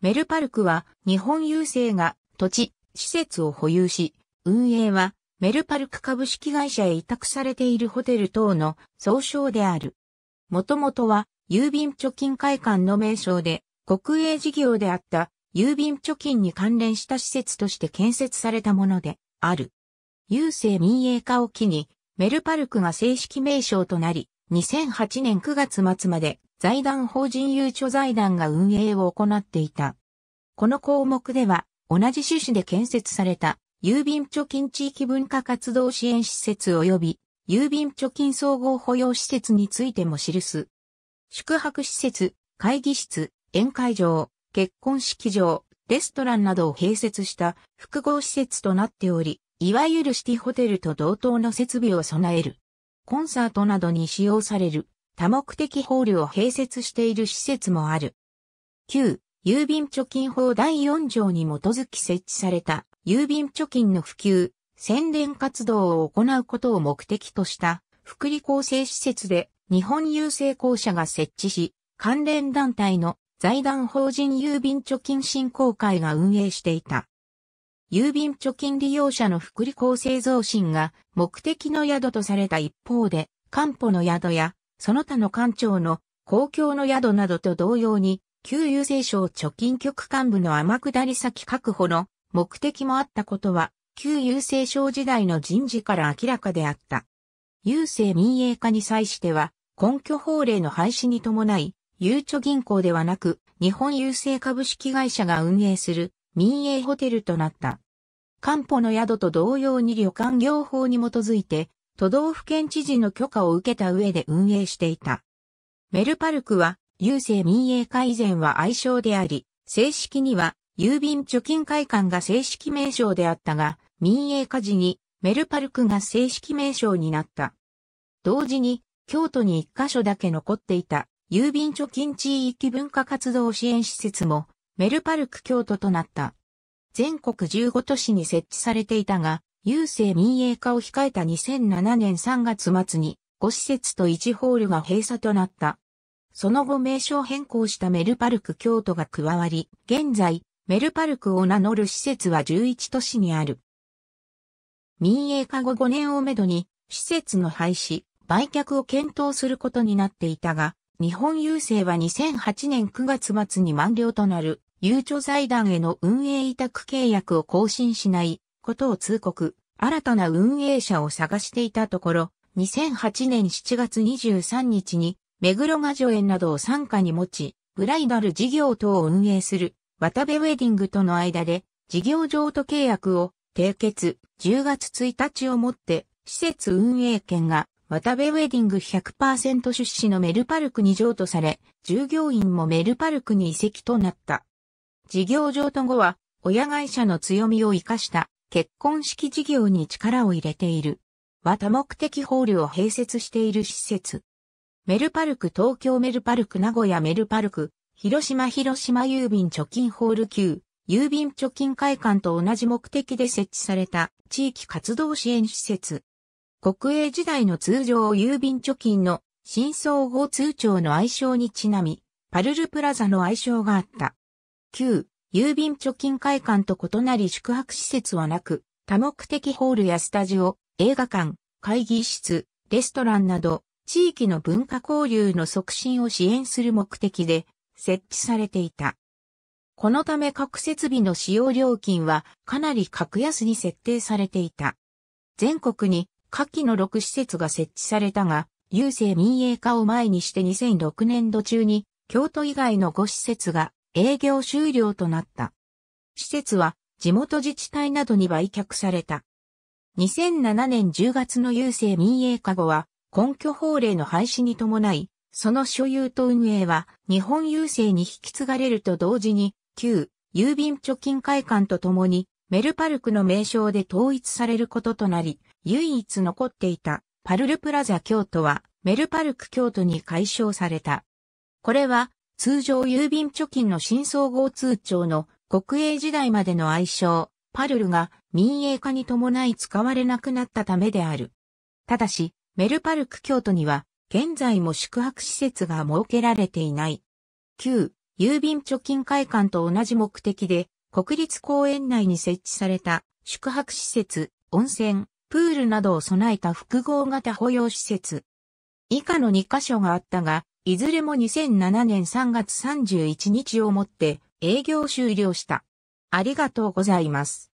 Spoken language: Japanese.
メルパルクは日本郵政が土地、施設を保有し、運営はメルパルク株式会社へ委託されているホテル等の総称である。もともとは郵便貯金会館の名称で国営事業であった郵便貯金に関連した施設として建設されたものである。郵政民営化を機にメルパルクが正式名称となり、2008年9月末まで財団法人ゆうちょ財団が運営を行っていた。この項目では、同じ趣旨で建設された、郵便貯金地域文化活動支援施設及び、郵便貯金総合保養施設についても記す。宿泊施設、会議室、宴会場、結婚式場、レストランなどを併設した複合施設となっており、いわゆるシティホテルと同等の設備を備える。コンサートなどに使用される多目的ホールを併設している施設もある。旧、郵便貯金法第4条に基づき設置された郵便貯金の普及、宣伝活動を行うことを目的とした福利厚生施設で日本郵政公社が設置し、関連団体の財団法人郵便貯金振興会が運営していた。郵便貯金利用者の福利厚生増進が目的の宿とされた一方で、官保の宿やその他の官庁の公共の宿などと同様に、旧郵政省貯金局幹部の天下り先確保の目的もあったことは、旧郵政省時代の人事から明らかであった。郵政民営化に際しては、根拠法令の廃止に伴い、ゆうちょ銀行ではなく、日本郵政株式会社が運営する民営ホテルとなった。官保の宿と同様に旅館業法に基づいて、都道府県知事の許可を受けた上で運営していた。メルパルクは、郵政民営化以前は愛称であり、正式には郵便貯金会館が正式名称であったが、民営化時にメルパルクが正式名称になった。同時に、京都に一箇所だけ残っていた郵便貯金地域文化活動支援施設もメルパルク京都となった。全国15都市に設置されていたが、郵政民営化を控えた2007年3月末に5施設と1ホールが閉鎖となった。その後名称変更したメルパルク京都が加わり、現在、メルパルクを名乗る施設は11都市にある。民営化後5年をめどに、施設の廃止、売却を検討することになっていたが、日本郵政は2008年9月末に満了となる、ゆうちょ財団への運営委託契約を更新しないことを通告、新たな運営者を探していたところ、2008年7月23日に、目黒画助園などを傘下に持ち、ブライダル事業等を運営する、渡部ウェディングとの間で、事業譲渡契約を締結、10月1日をもって、施設運営権が、渡部ウェディング100%出資のメルパルクに譲渡され、従業員もメルパルクに移籍となった。事業譲渡後は、親会社の強みを活かした結婚式事業に力を入れている。は多目的ホールを併設している施設。メルパルク東京メルパルク名古屋メルパルク広島広島郵便貯金ホール級郵便貯金会館と同じ目的で設置された地域活動支援施設。国営時代の通常郵便貯金の新総合通帳の愛称にちなみ、パルルプラザの愛称があった。旧郵便貯金会館と異なり宿泊施設はなく、多目的ホールやスタジオ、映画館、会議室、レストランなど、地域の文化交流の促進を支援する目的で設置されていた。このため各設備の使用料金はかなり格安に設定されていた。全国に下記の6施設が設置されたが、郵政民営化を前にして2006年度中に京都以外の5施設が営業終了となった。施設は地元自治体などに売却された。2007年10月の郵政民営化後は根拠法令の廃止に伴い、その所有と運営は日本郵政に引き継がれると同時に、旧郵便貯金会館とともにメルパルクの名称で統一されることとなり、唯一残っていたパルルプラザ京都はメルパルク京都に解消された。これは通常郵便貯金の新総合通帳の国営時代までの愛称、パルルが民営化に伴い使われなくなったためである。ただし、メルパルク京都には、現在も宿泊施設が設けられていない。旧、郵便貯金会館と同じ目的で、国立公園内に設置された宿泊施設、温泉、プールなどを備えた複合型保養施設。以下の2箇所があったが、いずれも2007年3月31日をもって営業終了した。ありがとうございます。